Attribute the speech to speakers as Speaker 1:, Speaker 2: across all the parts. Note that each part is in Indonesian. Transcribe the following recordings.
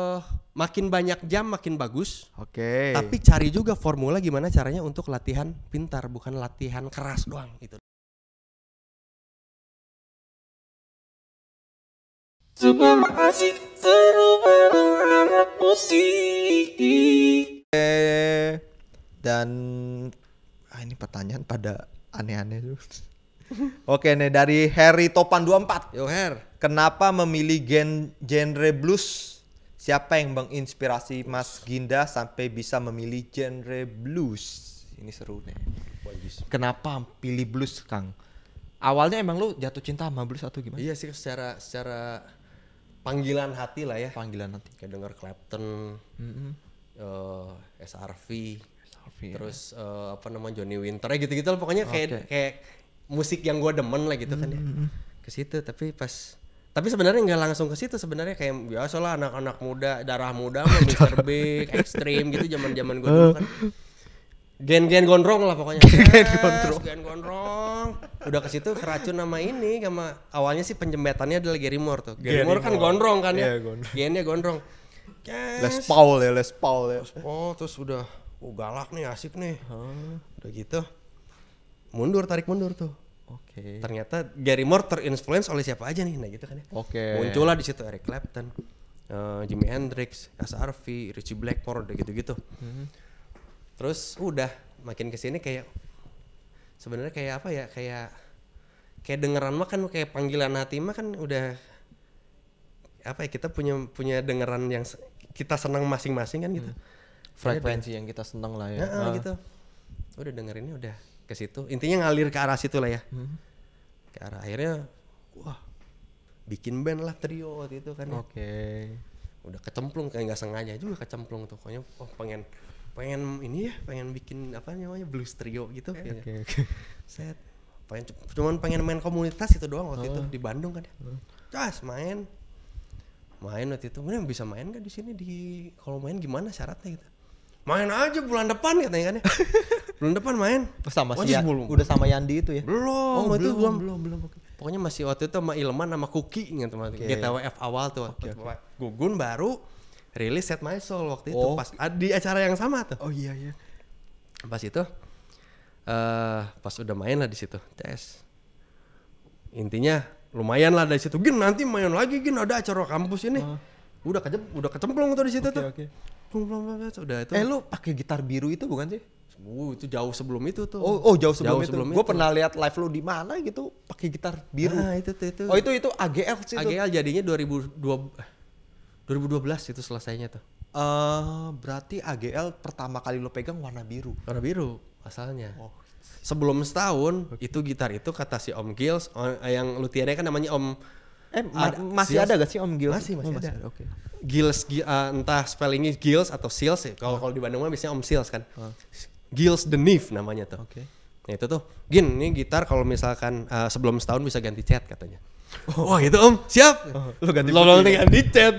Speaker 1: uh, makin banyak jam makin bagus. Oke. Okay. Tapi cari juga formula gimana caranya untuk latihan pintar bukan latihan keras doang gitu. Eh, dan ah, ini pertanyaan pada aneh-aneh tuh. Oke nih dari Harry Topan 24. Yo Her. Kenapa memilih gen genre blues Siapa yang menginspirasi Mas Ginda sampai bisa memilih genre blues? Ini seru nih. Kenapa pilih blues, Kang? Awalnya emang lu jatuh cinta sama blues atau gimana? Iya sih secara secara panggilan hati lah ya. Panggilan hati. Kayak denger Clapton, mm -hmm. uh, eh, SRV, SRV ya. terus ya. uh, apa namanya Johnny Winter ya gitu-gitu lah pokoknya kayak okay. kayak musik yang gua demen lah gitu mm -hmm. kan ya. Ke situ tapi pas tapi sebenarnya nggak langsung ke situ sebenarnya kayak biasa lah anak-anak muda darah muda mah Mr. Big ekstrim gitu zaman zaman gue dulu kan gen-gen gondrong lah pokoknya gen gondrong gen gondrong udah ke situ keracun nama ini sama awalnya sih penjembatannya adalah Gary Moore tuh Gary, Gary Moore kan gondrong kan ya yeah, gondrong. gennya gondrong Les Paul ya Les Paul ya Les Paul terus udah oh galak nih asik nih huh. udah gitu mundur tarik mundur tuh Oke. Okay. Ternyata Gary Moore terinfluence oleh siapa aja nih, nah gitu kan ya. Oke. Okay. Muncullah di situ Eric Clapton, uh, Jimi Hendrix, SRV, Richie Blackmore, udah gitu-gitu. Hmm. Terus udah makin kesini kayak sebenarnya kayak apa ya kayak kayak dengeran mah kan kayak panggilan hati mah kan udah apa ya kita punya punya dengeran yang kita senang masing-masing kan gitu. Hmm. Frekuensi yang kita senang lah ya. Nah, ah. gitu. Udah dengerinnya udah ke situ intinya ngalir ke arah situ lah ya hmm. ke arah akhirnya wah bikin band lah trio waktu itu kan ya. oke okay. udah kecemplung kayak nggak sengaja juga kecemplung tuh pokoknya oh pengen pengen ini ya pengen bikin apa namanya blues trio gitu okay, oke okay, okay. set pengen cuman pengen main komunitas itu doang waktu oh. itu di Bandung kan ya oh. main main waktu itu mana bisa main kan di sini di kalau main gimana syaratnya gitu main aja bulan depan katanya kan ya. bulan depan main. Sama si belum. udah sama Yandi itu ya. Belum, oh, itu belum, belum, belum. belum. Okay. Pokoknya masih waktu itu sama Ilman sama Kuki ingat teman okay. GTWF awal tuh. Okay, okay. Gugun baru rilis set my soul waktu oh. itu pas di acara yang sama tuh. Oh iya iya. Pas itu uh, pas udah main lah di situ. Tes. Intinya lumayan lah dari situ. Gin nanti main lagi gin ada acara kampus ini. Uh. Udah kejep, udah kecemplung tuh di situ okay, tuh. Okay udah itu eh lu pakai gitar biru itu bukan sih Oh, itu jauh sebelum itu tuh. Oh, oh jauh sebelum jauh itu. Sebelum Gue pernah lihat live lo di mana gitu pakai gitar biru. Nah, itu tuh itu. Oh, itu itu AGL sih AGL itu. jadinya 2002 2012 eh, itu selesainya tuh. Eh, uh, berarti AGL pertama kali lo pegang warna biru. Warna biru asalnya. Oh. Sebelum setahun itu gitar itu kata si Om Gils eh, yang lu tiadain kan namanya Om Eh, ada, masih Seals. ada gak sih Om Gils? Masih, masih, oh, masih ada. ada. Oke. Okay. Gils, uh, entah spellingnya Gils atau Seals sih ya. Kalau kalau di Bandung mah biasanya Om Seals kan. gills ah. Gils the Nif namanya tuh. Oke. Okay. Nah, itu tuh, Gin, ini gitar kalau misalkan uh, sebelum setahun bisa ganti cat katanya. Oh. Wah gitu om, siap. Oh. Lu ganti lo ganti, ganti cat.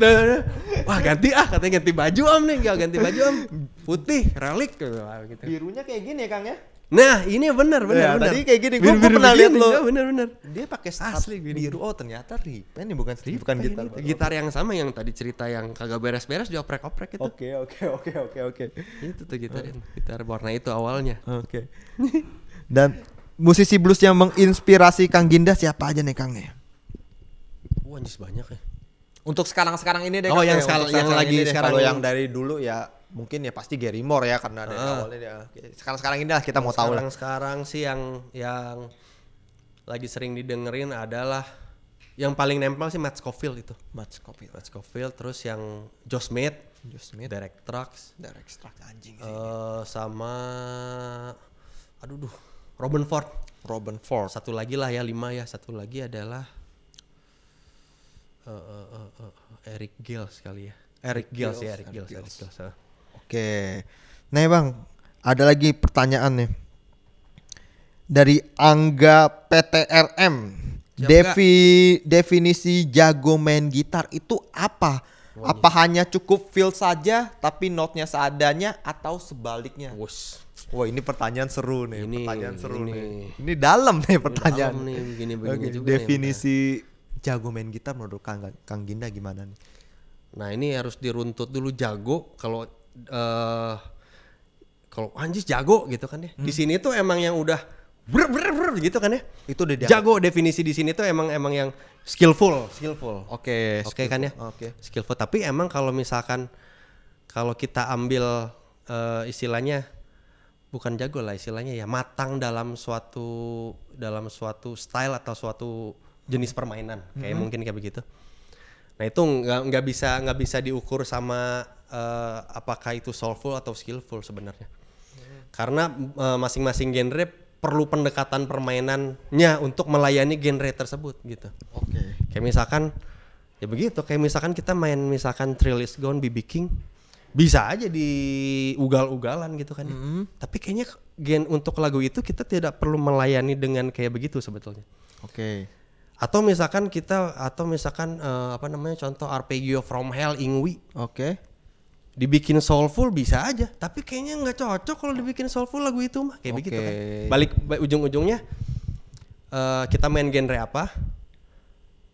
Speaker 1: Wah ganti ah, katanya ganti baju om nih, ganti baju om. Putih, relik. Gitu. Birunya kayak gini ya Kang ya? Nah, ini benar benar ya, benar. Tadi kayak gini, gue pernah lihat lo. Benar benar. Dia pakai Asli, gini. biru. Oh, ternyata repen nih bukan strip, bukan gitar. Ini, Gitar yang sama yang tadi cerita yang kagak beres-beres dioprek-oprek itu. Oke, okay, oke, okay, oke, okay, oke, oke. Itu tuh gitar gitar warna itu awalnya. Oke. Okay. Dan musisi blues yang menginspirasi Kang Ginda siapa aja nih Kang nih? Wah, banyak ya. Untuk sekarang-sekarang ini deh. Oh, yang ya, sekarang, yang, yang lagi sekarang. Kalau yang dari dulu ya mungkin ya pasti Gary Moore ya karena dari uh, awalnya dia sekarang sekarang ini lah kita mau tahu lah sekarang sih yang yang lagi sering didengerin adalah yang paling nempel sih Matt Scofield itu Matt Scofield Matt Scofield terus yang Josh Smith Josh Smith Derek Trucks Derek Trucks anjing sih uh, sama aduh duh Robin Ford Robin Ford satu lagi lah ya lima ya satu lagi adalah uh, uh, uh, uh, Eric Gill sekali ya Eric Gill ya, sih Eric Gill. Eric Gills. Oke. Nah, Bang, ada lagi pertanyaan nih. Dari Angga PTRM. Jam Devi definisi jago main gitar itu apa? Wanya. Apa hanya cukup feel saja tapi notnya seadanya atau sebaliknya? Wush. Wah ini pertanyaan seru nih, ini, pertanyaan seru ini. nih. Ini dalam nih pertanyaan. Ini dalam nih, begini, begini okay. juga Definisi nih, jago main gitar menurut Kang Kang Ginda gimana nih? Nah ini harus diruntut dulu jago. Kalau uh, kalau anjis jago gitu kan ya. Hmm. Di sini tuh emang yang udah ber ber ber gitu kan ya. Itu udah jago definisi di sini tuh emang emang yang skillful, skillful. Oke, okay, oke okay, kan ya. Oke. Okay. Skillful tapi emang kalau misalkan kalau kita ambil uh, istilahnya bukan jago lah istilahnya ya matang dalam suatu dalam suatu style atau suatu jenis permainan kayak mm -hmm. mungkin kayak begitu. Nah itu nggak nggak bisa nggak bisa diukur sama uh, apakah itu soulful atau skillful sebenarnya. Karena uh, masing-masing genre perlu pendekatan permainannya untuk melayani genre tersebut gitu. Oke. Okay. Kayak misalkan ya begitu, kayak misalkan kita main misalkan Trillis Gone BB King bisa aja di ugal-ugalan gitu kan. Mm -hmm. Tapi kayaknya gen untuk lagu itu kita tidak perlu melayani dengan kayak begitu sebetulnya. Oke. Okay atau misalkan kita atau misalkan uh, apa namanya contoh arpeggio from hell ingwi oke okay dibikin soulful bisa aja tapi kayaknya nggak cocok kalau dibikin soulful lagu itu mah kayak okay. begitu kan balik ujung-ujungnya uh, kita main genre apa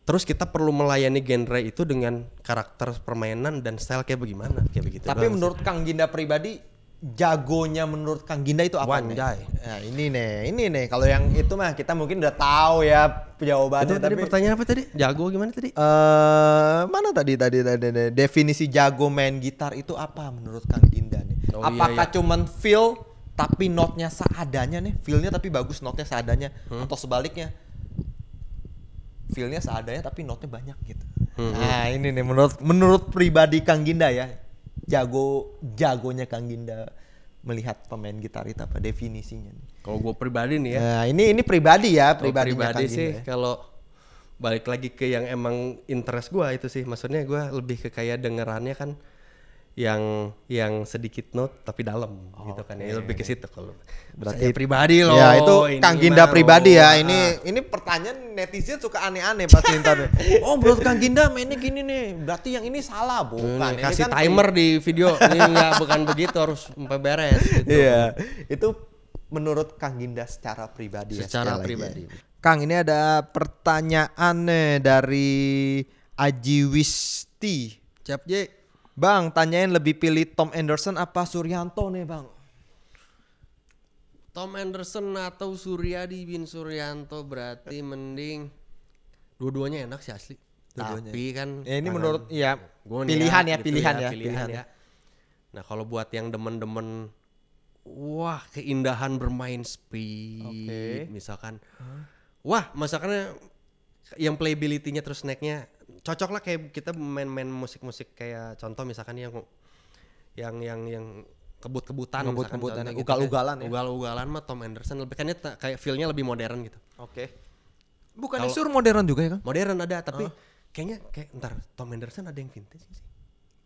Speaker 1: terus kita perlu melayani genre itu dengan karakter permainan dan style kayak bagaimana kayak begitu tapi menurut menurut Kang Ginda pribadi jagonya menurut Kang Ginda itu apa nih? Nah, ini nih, ini nih. Kalau yang itu mah kita mungkin udah tahu ya jawabannya. Itu tadi tapi... pertanyaan apa tadi? Jago gimana tadi? uh, mana tadi, tadi tadi tadi definisi jago main gitar itu apa menurut Kang Ginda nih? Oh, iya, Apakah iya, iya. cuman feel tapi notnya seadanya nih? Feelnya tapi bagus notnya seadanya hmm? atau sebaliknya? Feelnya seadanya tapi notnya banyak gitu. Hmm, hmm. Nah ini nih menurut menurut pribadi Kang Ginda ya jago jagonya Kang Ginda melihat pemain gitar itu apa definisinya? Kalau gue pribadi nih ya. Nah, ini ini pribadi ya, pribadi pribadi Ginda sih ya. kalau balik lagi ke yang emang interest gue itu sih, maksudnya gue lebih ke kayak dengerannya kan yang yang sedikit note tapi dalam oh, gitu kan ya, okay. lebih ke situ kalau berarti Saya pribadi ya, loh ya itu Kang Ginda pribadi ya ini ah, ah. ini pertanyaan netizen suka aneh-aneh pas minta oh menurut Kang Ginda ini gini nih berarti
Speaker 2: yang ini salah bukan hmm, ini kasih kan timer di
Speaker 1: video ini enggak bukan begitu harus sampai beres gitu iya itu menurut Kang Ginda secara pribadi ya, secara ya, pribadi lagi. Kang ini ada pertanyaan nih eh, dari Aji Wisti Cap J Bang, tanyain lebih pilih Tom Anderson apa Suryanto nih bang? Tom Anderson atau Suryadi bin Suryanto berarti mending dua-duanya enak sih asli. Dua Tapi kan ya, ini menurut ya gua ya, pilihan ya, gitu pilihan ya, pilihan ya, pilihan ya. ya. Nah kalau buat yang demen-demen wah keindahan bermain speed okay. misalkan huh? wah masakannya yang playability-nya terus naiknya cocok lah kayak kita main-main musik-musik kayak contoh misalkan yang yang yang yang kebut-kebutan kebut-kebutan gitu kan. ugal-ugalan ya. ugal-ugalan mah Tom Anderson lebih kan ya kayak feel lebih modern gitu oke okay. bukan sur modern juga ya kan modern ada tapi uh. kayaknya kayak ntar Tom Anderson ada yang vintage sih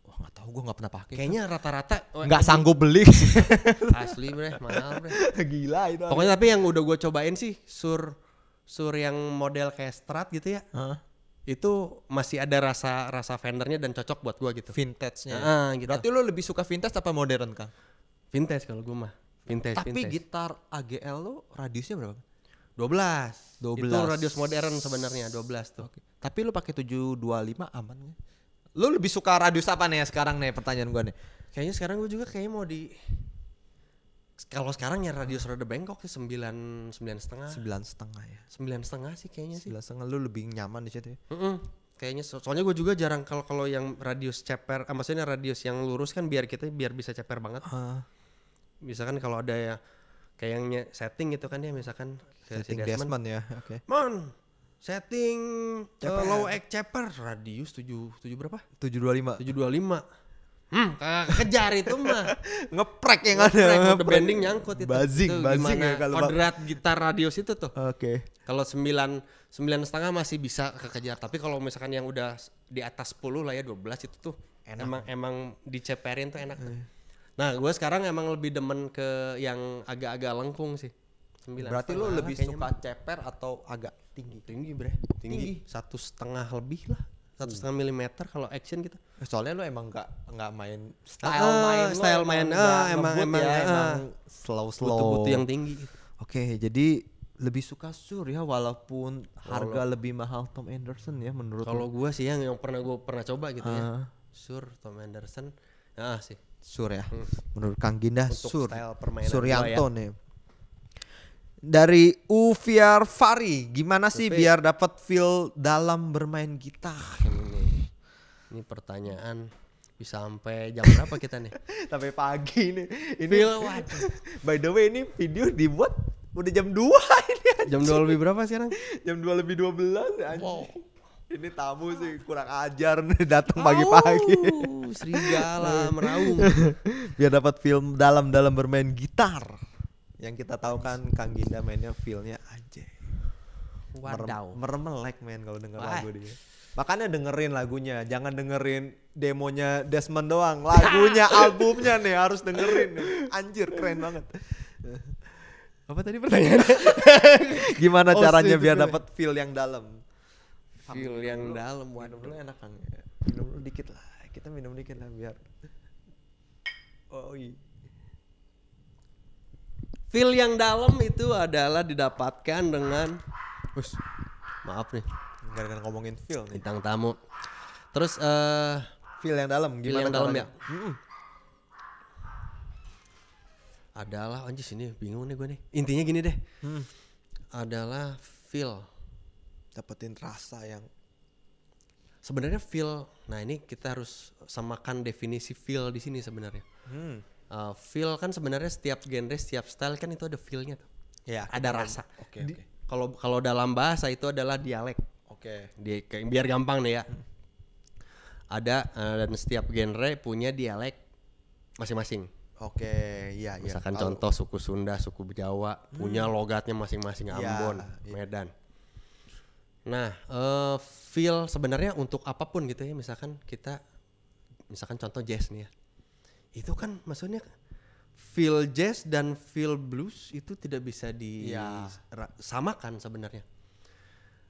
Speaker 1: wah nggak tahu gue nggak pernah pakai kayaknya rata-rata nggak oh, sanggup beli asli bre mahal bre gila itu pokoknya tapi yang udah gue cobain sih sur sur yang model kayak strat gitu ya uh itu masih ada rasa rasa vendernya dan cocok buat gua gitu. Vintage-nya. Ya? Ah, gitu. Berarti lu lebih suka vintage apa modern kang? Vintage kalau gua mah. Vintage, Tapi vintage. gitar AGL lu radiusnya berapa? 12. 12. Itu radius modern sebenarnya 12 tuh. Okay. Tapi lu pakai 725 aman gak? Lu lebih suka radius apa nih ya sekarang nih pertanyaan gua nih? Kayaknya sekarang gua juga kayaknya mau di kalau sekarang ya radius serada bengkok sih sembilan sembilan setengah sembilan setengah ya sembilan setengah sih kayaknya sih sembilan setengah lu lebih nyaman di situ ya mm -mm. kayaknya so soalnya gue juga jarang kalau kalau yang radius ceper ah, maksudnya radius yang lurus kan biar kita biar bisa ceper banget uh. misalkan kalau ada ya kayak yang setting gitu kan ya misalkan setting si Desmond, Desmond ya oke okay. mon setting ceper. Uh, low egg ceper radius tujuh tujuh berapa tujuh dua lima tujuh dua lima Hmm, kejar itu mah. Ngeprek yang ada. Ngeprek, bending nyangkut itu. bazing itu ya kalau kodrat gitar radius itu tuh. Oke. Okay. Kalau sembilan sembilan setengah masih bisa kekejar, tapi kalau misalkan yang udah di atas 10 lah ya 12 itu tuh enak. emang emang diceperin tuh enak. Eh. Nah, gue sekarang emang lebih demen ke yang agak-agak lengkung sih. 9 Berarti lu lebih suka ceper atau agak tinggi? Tinggi, Bre. Tinggi. tinggi. Satu setengah lebih lah satu setengah milimeter kalau action gitu eh, soalnya lu emang nggak nggak main style uh, main style main emang, uh, eh, ya, emang emang, uh, emang eh, slow slow butuh, butuh yang tinggi gitu. oke okay, jadi lebih suka sur ya walaupun kalo harga lebih mahal Tom Anderson ya menurut kalau gua sih yang yang pernah gua pernah coba gitu uh, ya sur Tom Anderson ah sih sur ya hmm. menurut Kang Ginda sur ya. Suryanto ya. nih dari Uviar Fari gimana sih Tapi, biar dapat feel dalam bermain gitar ini pertanyaan bisa sampai jam berapa kita nih? sampai pagi nih. Ini By the way ini video dibuat udah jam 2 ini. Anjing. Jam 2 lebih berapa sekarang? jam 2 lebih 12 anjing. Wow. Ini tamu sih kurang ajar nih datang pagi-pagi. Serigala meraung. Biar dapat film dalam dalam bermain gitar. Yang kita tahu kan Kang Ginda mainnya feelnya aja. Mer meremelek main kalau dengar lagu dia. Makanya dengerin lagunya, jangan dengerin demonya Desmond doang. Lagunya, albumnya nih harus dengerin. Anjir, keren banget. Apa tadi pertanyaannya? Gimana oh, caranya biar dapat feel yang dalam? Feel Sampai yang dalam. Waduh, dulu enak kan. Minum dulu dikit lah. Kita minum dikit lah biar. Oh iya. Feel yang dalam itu adalah didapatkan dengan, Ush, maaf nih, gara-gara ngomongin feel nih. Bintang tamu. Terus uh, feel yang dalam gimana yang dalam ya? Hmm. Adalah anjir sini bingung nih gue nih. Intinya gini deh. Hmm. Adalah feel dapetin rasa yang sebenarnya feel. Nah, ini kita harus samakan definisi feel di sini sebenarnya. Hmm. Uh, feel kan sebenarnya setiap genre, setiap style kan itu ada feelnya tuh. Ya, ada rasa. Oke, okay, Okay. Kalau kalau dalam bahasa itu adalah dialek. Oke. Okay. Di, biar gampang nih ya. Ada uh, dan setiap genre punya dialek masing-masing. Oke, okay, iya, iya Misalkan contoh suku Sunda, suku Jawa hmm. punya logatnya masing-masing iya, Ambon, ya, Medan. Nah, uh, feel sebenarnya untuk apapun gitu ya, misalkan kita misalkan contoh jazz nih ya. Itu kan maksudnya feel jazz dan feel blues itu tidak bisa disamakan iya. ya. sebenarnya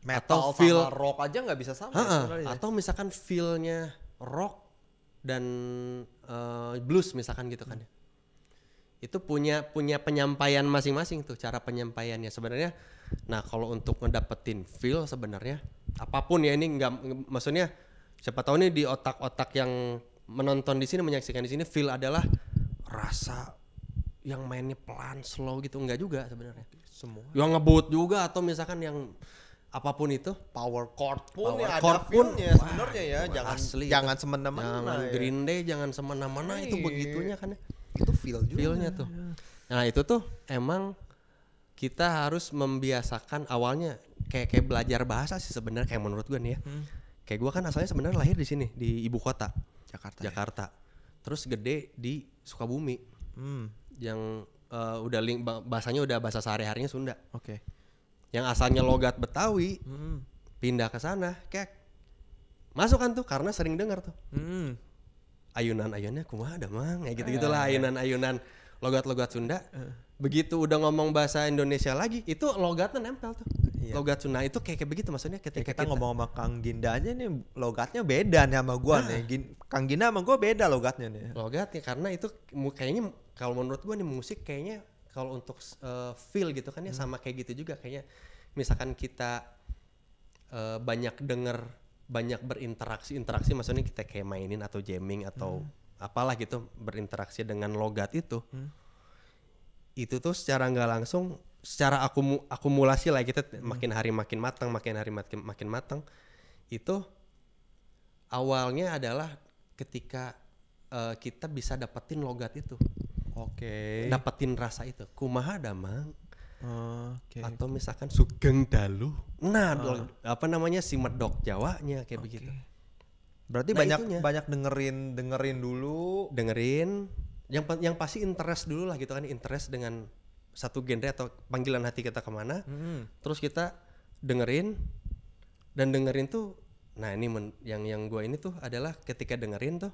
Speaker 1: metal atau feel sama rock aja nggak bisa sama ha -ha. Ya, atau misalkan feelnya rock dan uh, blues misalkan gitu kan hmm. itu punya punya penyampaian masing-masing tuh cara penyampaiannya sebenarnya nah kalau untuk ngedapetin feel sebenarnya apapun ya ini nggak maksudnya siapa tahu nih di otak-otak yang menonton di sini menyaksikan di sini feel adalah rasa yang mainnya pelan slow gitu enggak juga sebenarnya semua yang ngebut juga atau misalkan yang apapun itu power chord pun power ya chord ada pun ya sebenarnya ya jangan asli jangan semena-mena jangan ya. Green Day jangan semena-mena itu iya. begitunya kan ya itu feel juga feelnya tuh nah itu tuh emang kita harus membiasakan awalnya kayak kayak belajar bahasa sih sebenarnya kayak menurut gue nih ya hmm. kayak gue kan asalnya sebenarnya lahir di sini di ibu kota Jakarta ya. Jakarta ya. terus gede di Sukabumi hmm. yang uh, udah link bahasanya udah bahasa sehari harinya Sunda oke okay yang asalnya logat Betawi hmm. pindah ke sana kek masuk kan tuh karena sering dengar tuh hmm. ayunan ayunnya kumaha ada mang ya gitu gitulah eh. eh, eh. ayunan ayunan logat logat Sunda uh. begitu udah ngomong bahasa Indonesia lagi itu logatnya nempel tuh iya. logat Sunda itu kayak kayak begitu maksudnya ketika ya, kita, kita ngomong sama Kang Ginda aja nih logatnya beda nih sama gua nah. nih Gin, Kang Ginda sama gua beda logatnya nih logatnya karena itu kayaknya kalau menurut gua nih musik kayaknya kalau untuk uh, feel gitu kan ya hmm. sama kayak gitu juga kayaknya misalkan kita uh, banyak denger banyak berinteraksi interaksi maksudnya kita kayak mainin atau jamming atau hmm. apalah gitu berinteraksi dengan logat itu hmm. itu tuh secara nggak langsung secara akum akumulasi lah kita hmm. makin hari makin matang makin hari makin makin matang itu awalnya adalah ketika uh, kita bisa dapetin logat itu Oke. Okay. Dapetin rasa itu. Kumaha damang. Oke. okay, atau misalkan sugeng dalu. Nah, uh. apa namanya si medok Jawanya kayak okay. begitu. Berarti nah, banyak itunya. banyak dengerin dengerin dulu, dengerin yang yang pasti interest dulu lah gitu kan interest dengan satu genre atau panggilan hati kita kemana hmm. terus kita dengerin dan dengerin tuh nah ini men, yang yang gue ini tuh adalah ketika dengerin tuh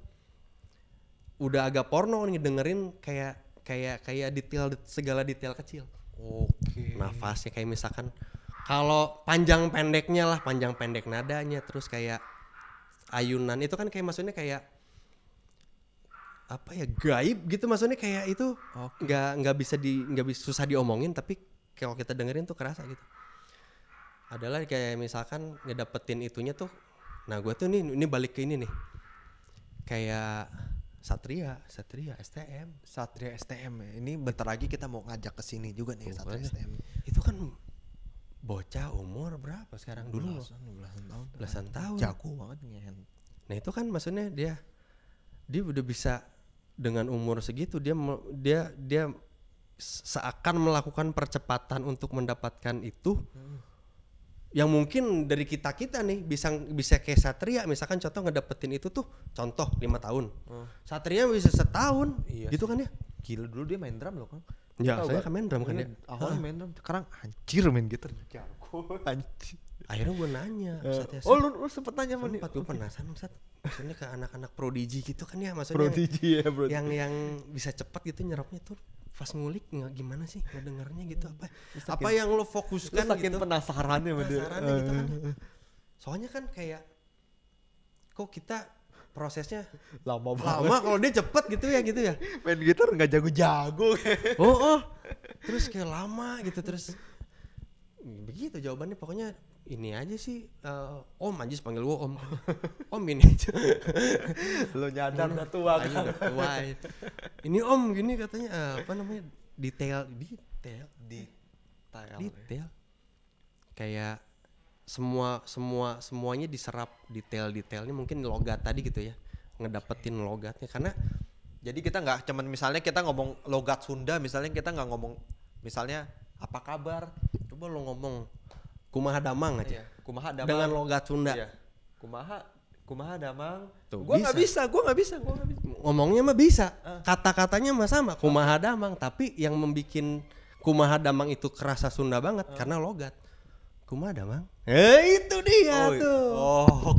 Speaker 1: udah agak porno nih dengerin kayak kayak kayak detail segala detail kecil. Oke. Okay. Nafasnya kayak misalkan kalau panjang pendeknya lah, panjang pendek nadanya terus kayak ayunan itu kan kayak maksudnya kayak apa ya gaib gitu maksudnya kayak itu nggak okay. nggak bisa di nggak bisa susah diomongin tapi kalau kita dengerin tuh kerasa gitu adalah kayak misalkan ngedapetin itunya tuh nah gue tuh nih ini balik ke ini nih kayak Satria, Satria STM, Satria STM. Ya. Ini bentar lagi kita mau ngajak ke sini juga nih oh, Satria STM. Itu kan bocah umur berapa sekarang dulu? Belasan, belasan tahun. Belasan tahun. Jago banget nih. Nah itu kan maksudnya dia dia udah bisa dengan umur segitu dia dia dia seakan melakukan percepatan untuk mendapatkan itu. Hmm yang mungkin dari kita kita nih bisa bisa kayak satria misalkan contoh ngedapetin itu tuh contoh lima tahun hmm. Oh. satria bisa setahun iya. gitu kan ya gila dulu dia main drum loh kan ya Tau saya kan main drum kan iya, ya awalnya main drum sekarang anjir main gitar jago anjir akhirnya gue nanya uh, oh lu, lu sempet nanya sama dia gue penasaran saat maksudnya ke anak-anak prodigi gitu kan ya maksudnya prodigi ya prodigi yang yang bisa cepat gitu nyerapnya tuh pas ngulik nggak gimana sih ngedengarnya gitu apa sakin, apa yang lo fokuskan sakin gitu penasarannya penasarannya gitu kan eh. soalnya kan kayak kok kita prosesnya lama banget lama kalau dia cepet gitu ya gitu ya main gitar nggak jago-jago oh oh terus kayak lama gitu terus begitu jawabannya pokoknya ini aja sih uh, om aja panggil gue om om ini aja lo nyadar udah tua kan tua ya. ini om gini katanya uh, apa namanya detail detail detail detail kayak semua semua semuanya diserap detail-detailnya mungkin logat tadi gitu ya ngedapetin logatnya karena jadi kita nggak cuman misalnya kita ngomong logat Sunda misalnya kita nggak ngomong misalnya apa kabar coba lo ngomong kumaha damang aja. Iya. Kumaha damang. Dengan logat Sunda. Iya. Kumaha kumaha damang. Tuh, gua nggak bisa, gua nggak bisa, gua gak bisa. Ngomongnya mah bisa. Uh. Kata-katanya mah sama, ah. kumaha damang, tapi yang membikin kumaha damang itu kerasa Sunda banget uh. karena logat. Kumaha damang? Eh itu dia oh, tuh. Oh.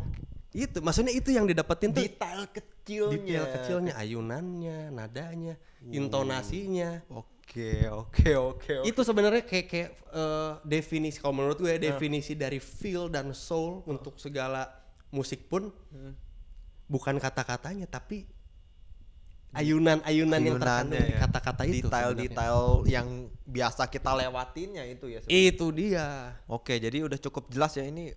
Speaker 1: Itu maksudnya itu yang didapetin tuh detail kecilnya. Detail kecilnya, ayunannya, nadanya, uh. intonasinya. Oke. Okay Oke, oke, oke. Itu sebenarnya kayak kayak uh, definisi kalau menurut gue ya, nah. definisi dari feel dan soul oh. untuk segala musik pun hmm. bukan kata-katanya tapi ayunan-ayunan yang terkandung ya. kata-kata itu. Detail-detail yang biasa kita lewatinnya itu ya. Sebenernya. Itu dia. Oke, jadi udah cukup jelas ya ini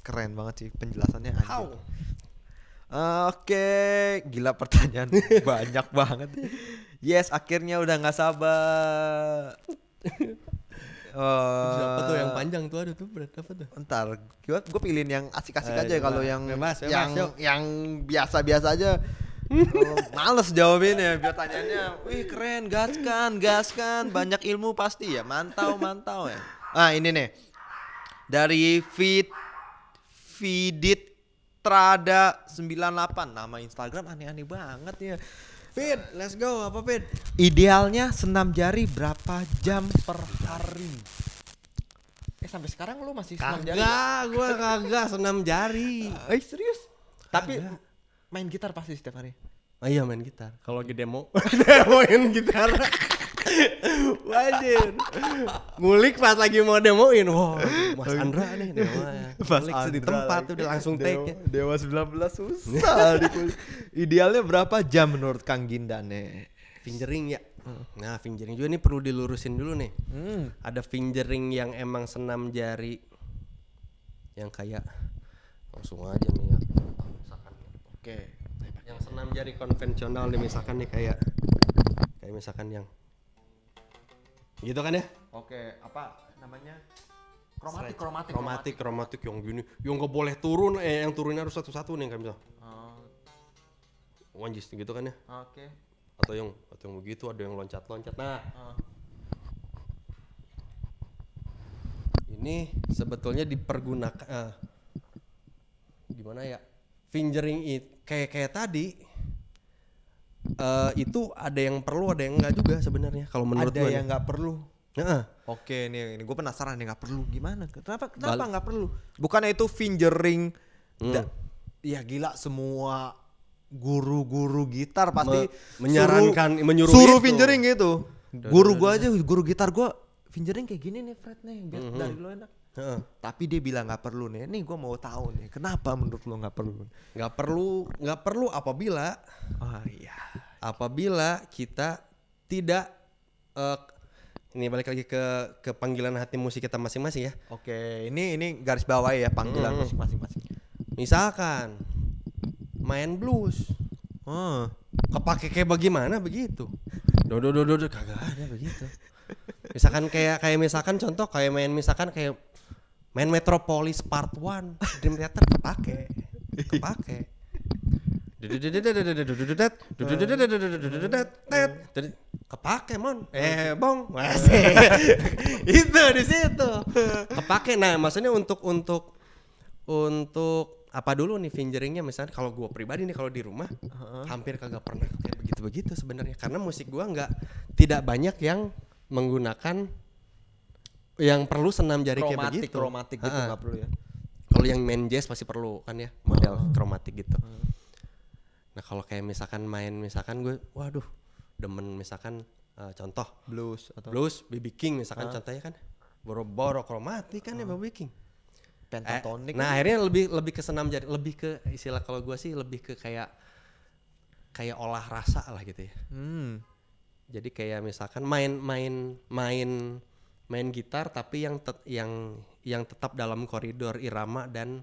Speaker 1: keren banget sih penjelasannya. How? Eh, oke, gila pertanyaan banyak banget. Yes, akhirnya udah nggak sabar. Uh, siapa tuh yang panjang tuh ada tuh berat apa tuh? Ntar gue gue pilihin yang asik-asik eh, aja iya, kalau iya, yang bebas, iya, bebas, yang yuk. yang biasa-biasa aja. oh, males biar tanyanya, wih keren gas kan, gas kan, banyak ilmu pasti ya mantau mantau ya ah ini nih dari fit Fidit Trada 98 nama Instagram aneh-aneh banget ya Pin, let's go. Apa pin? Idealnya senam jari berapa jam per hari? Eh sampai sekarang lu masih senam kaga, jari? Kagak, gua kagak senam jari. Eh serius? Kaga. Tapi main gitar pasti setiap hari. Oh, iya main gitar. Kalau lagi demo, demoin gitar. Wajir. Ngulik pas lagi mau demoin. Wah, wow, Mas Andra nih dewa. Mas Ngulik Andra di tempat tuh udah langsung take. Ya. Dewa, dewa 19 susah Idealnya berapa jam menurut Kang Ginda nih Fingering ya. Hmm. Nah, fingering juga ini perlu dilurusin dulu nih. Hmm. Ada fingering yang emang senam jari yang kayak langsung aja nih ya. Misalkan. Ya. Oke. Yang senam jari konvensional nih misalkan nih kayak kayak misalkan yang gitu kan ya oke apa namanya kromatik kromatik kromatik kromatik yang gini yang gak boleh turun eh yang turunnya harus satu-satu nih kayak misal oh. wanjis gitu kan ya oke okay. atau yang atau yang begitu ada yang loncat-loncat nah uh. ini sebetulnya dipergunakan uh, gimana ya fingering it kayak kayak tadi uh, itu ada yang perlu ada yang enggak juga sebenarnya kalau menurut ada gue yang enggak perlu Nah. Oke nih, ini gue penasaran nih nggak perlu gimana? Kenapa kenapa nggak perlu? Bukannya itu fingering? Hmm. ya gila semua guru-guru gitar pasti Me menyarankan suruh, menyuruh suruh itu. fingering gitu. Guru gue aja, guru gitar gue fingering kayak gini nih Fred nih, biar mm -hmm. dari lo enak Heeh. Tapi dia bilang nggak perlu nih. ini gue mau tahu nih. Kenapa menurut lo nggak perlu? Nggak perlu, nggak perlu apabila. Oh iya. Apabila kita tidak uh, ini balik lagi ke ke panggilan hati musik kita masing-masing ya. Oke, ini ini garis bawah ya panggilan hmm. musik masing-masing. Misalkan main blues. Oh. Kepake kayak bagaimana begitu? Do do do do, do kagak ada begitu. Misalkan kayak kayak misalkan contoh kayak main misalkan kayak main Metropolis Part One, Dream Theater kepake kepake kepake mon eh bong itu di situ kepake nah maksudnya untuk untuk untuk apa dulu nih fingeringnya misalnya kalau gue pribadi nih kalau di rumah hampir kagak pernah kayak begitu begitu sebenarnya karena musik gue nggak tidak banyak yang menggunakan yang perlu senam jari kromatik, kayak begitu. Kromatik gitu nggak perlu ya. Kalau yang main jazz pasti perlu kan ya model oh. kromatik gitu. Hmm. Nah kalau kayak misalkan main misalkan gue, waduh demen misalkan uh, contoh blues atau blues BB King misalkan huh? contohnya kan boro-boro kromatik kan ya hmm. Eh, kan nah, ya BB King pentatonik eh, nah akhirnya lebih lebih ke senam jari lebih ke istilah kalau gue sih lebih ke kayak kayak olah rasa lah gitu ya hmm. jadi kayak misalkan main main main main gitar tapi yang te yang yang tetap dalam koridor irama dan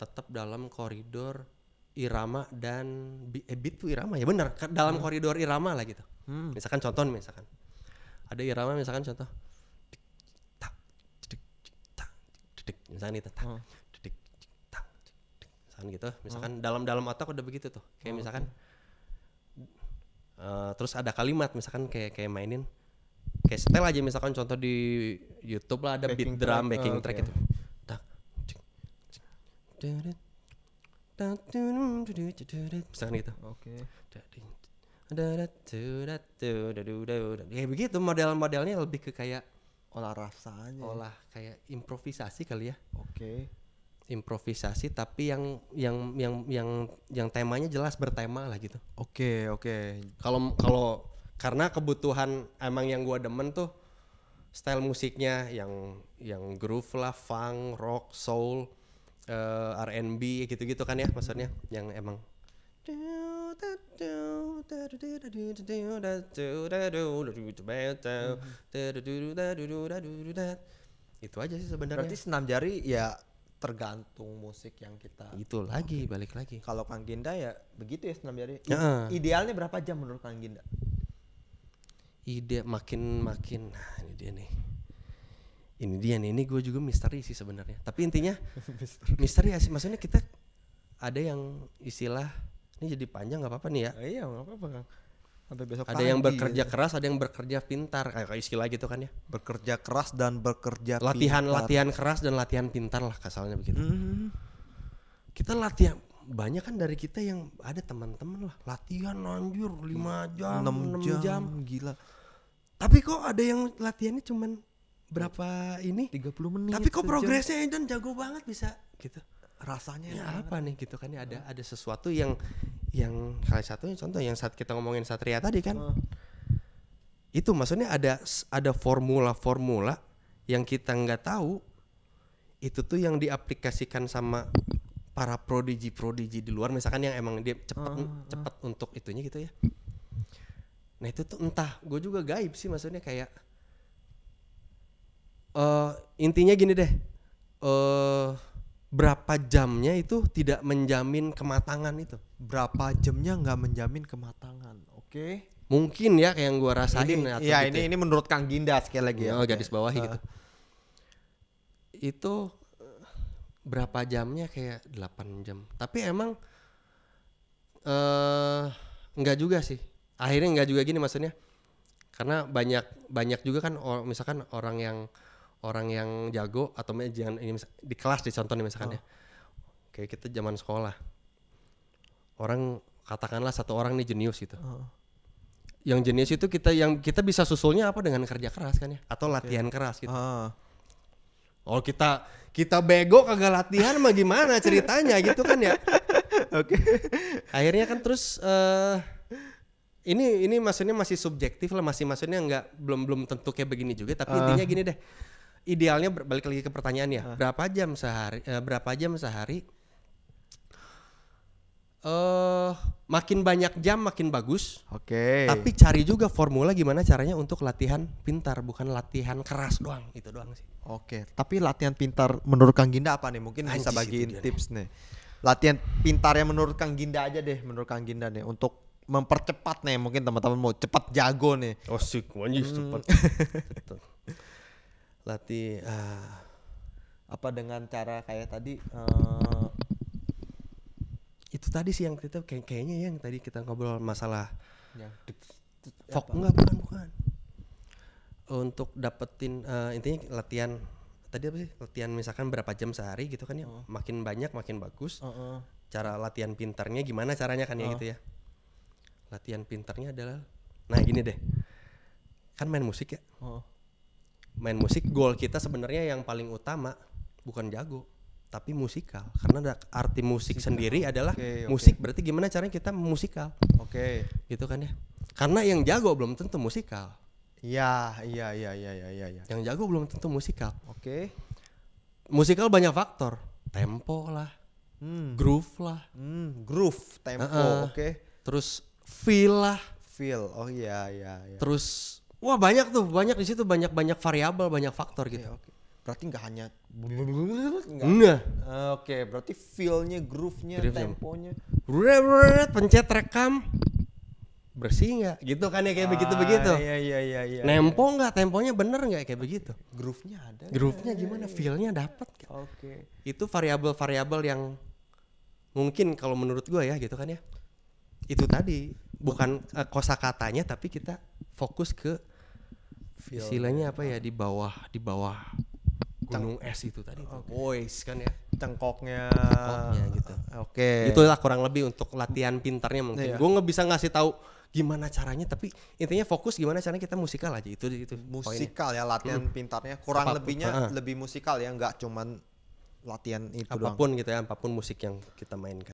Speaker 1: tetap dalam koridor irama dan eh, beat tuh irama ya benar dalam hmm. koridor irama lah gitu hmm. misalkan contoh misalkan ada irama misalkan contoh misalkan itu tak hmm. misalkan gitu misalkan hmm. dalam dalam otak udah begitu tuh kayak hmm. misalkan uh, terus ada kalimat misalkan kayak kayak mainin kayak setel aja misalkan contoh di YouTube lah ada backing beat drum, track. backing oh, track, track okay. itu. Misalkan gitu. Oke. Okay. Ya begitu model-modelnya lebih ke kayak olah rasanya. Olah kayak improvisasi kali ya. Oke. Okay improvisasi tapi yang yang yang yang yang temanya jelas bertema lah gitu. Oke, okay, oke. Okay. Kalau kalau karena kebutuhan emang yang gue demen tuh style musiknya yang yang groove lah, funk, rock, soul, uh, eh, R&B gitu-gitu kan ya maksudnya yang emang itu aja sih sebenarnya. Berarti senam jari ya tergantung musik yang kita. Itu lagi balik lagi. Kalau Kang Ginda ya begitu ya senam jari. Uh. Idealnya berapa jam menurut Kang Ginda? ide makin makin nah ini dia nih ini dia nih ini gue juga misteri sih sebenarnya tapi intinya misteri ya maksudnya kita ada yang istilah ini jadi panjang nggak apa-apa nih ya oh, iya nggak apa-apa kan sampai besok ada yang bekerja keras ada yang bekerja pintar kayak istilah gitu kan ya bekerja keras dan bekerja latihan pintar. latihan keras dan latihan pintar lah kasalnya begitu mm. kita latihan banyak kan dari kita yang ada teman-teman lah latihan anjur lima jam 6, 6 jam, jam gila tapi kok ada yang latihannya cuman berapa ini? 30 menit. Tapi kok progresnya Eden jago banget bisa gitu. Rasanya ya apa nih gitu kan ya ada ada sesuatu yang yang kali satu contoh yang saat kita ngomongin Satria tadi kan. Oh. Itu maksudnya ada ada formula-formula yang kita nggak tahu itu tuh yang diaplikasikan sama para prodigi prodigi di luar misalkan yang emang dia cepet oh. oh. cepat untuk itunya gitu ya Nah itu tuh entah, gue juga gaib sih maksudnya kayak uh, intinya gini deh, uh, berapa jamnya itu tidak menjamin kematangan itu. Berapa jamnya nggak menjamin kematangan, oke? Okay. Mungkin ya kayak yang gue rasain. Ini, ya gitu ini ya. ini menurut Kang Ginda sekali lagi ya. Oh, bawah garis uh. gitu. Eh. Itu berapa jamnya kayak 8 jam. Tapi emang eh uh, nggak juga sih akhirnya nggak juga gini maksudnya karena banyak banyak juga kan or, misalkan orang yang orang yang jago atau jangan ini misal, di kelas di contoh nih misalkan ya. oh. ya kayak kita zaman sekolah orang katakanlah satu orang nih jenius gitu oh. yang jenius itu kita yang kita bisa susulnya apa dengan kerja keras kan ya atau iya. latihan okay. keras gitu oh. Oh kita kita bego kagak latihan mah gimana ceritanya gitu kan ya. Oke. Okay. Akhirnya kan terus uh, ini ini maksudnya masih subjektif lah masih maksudnya nggak belum belum tentu kayak begini juga tapi uh. intinya gini deh idealnya balik lagi ke pertanyaan ya uh. Ah. berapa jam sehari uh, berapa jam sehari eh uh, makin banyak jam makin bagus oke okay. tapi cari juga formula gimana caranya untuk latihan pintar bukan latihan keras doang itu doang sih oke okay. tapi latihan pintar menurut Kang Ginda apa nih mungkin Anjis bisa bagiin tips nih. nih latihan yang menurut Kang Ginda aja deh menurut Kang Ginda nih untuk mempercepat nih mungkin teman-teman mau cepat jago nih. Oh sih, hmm. cepat. Latih uh, apa dengan cara kayak tadi uh, itu tadi sih yang kita kayak, kayaknya ya yang tadi kita ngobrol masalah ya. fok nggak bukan bukan untuk dapetin uh, intinya latihan tadi apa sih latihan misalkan berapa jam sehari gitu kan ya oh. makin banyak makin bagus uh -uh. cara latihan pintarnya gimana caranya kan uh. ya gitu ya latihan pinternya adalah nah gini deh kan main musik ya oh. main musik goal kita sebenarnya yang paling utama bukan jago tapi musikal karena ada arti musik musikal. sendiri adalah okay, okay. musik berarti gimana caranya kita musikal oke okay. gitu kan ya karena yang jago belum tentu musikal iya iya iya iya iya ya. yang jago belum tentu musikal oke okay. musikal banyak faktor tempo lah hmm. groove lah hmm, groove tempo uh -uh. oke okay. terus feel lah feel oh iya iya, iya. terus wah banyak tuh banyak di situ banyak banyak variabel banyak faktor okay, gitu okay. berarti nggak hanya enggak uh, oke okay, berarti feelnya groove-nya groove temponya pencet rekam bersih nggak gitu kan ya kayak ah, begitu begitu iya, iya, iya, iya, nempo nggak iya. temponya bener nggak kayak begitu groove-nya ada groove-nya iya, gimana iya, feelnya dapat oke okay. itu variabel-variabel yang mungkin kalau menurut gue ya gitu kan ya itu tadi bukan uh, kosakatanya tapi kita fokus ke istilahnya apa ya di bawah di bawah gunung es itu tadi okay. voice kan ya cengkoknya gitu oke okay. itulah kurang lebih untuk latihan pintarnya mungkin yeah. gue nggak bisa ngasih tahu gimana caranya tapi intinya fokus gimana caranya kita musikal aja itu itu musikal ya latihan hmm. pintarnya kurang apapun, lebihnya uh, lebih musikal ya nggak cuman latihan itu apapun doang. gitu ya apapun musik yang kita mainkan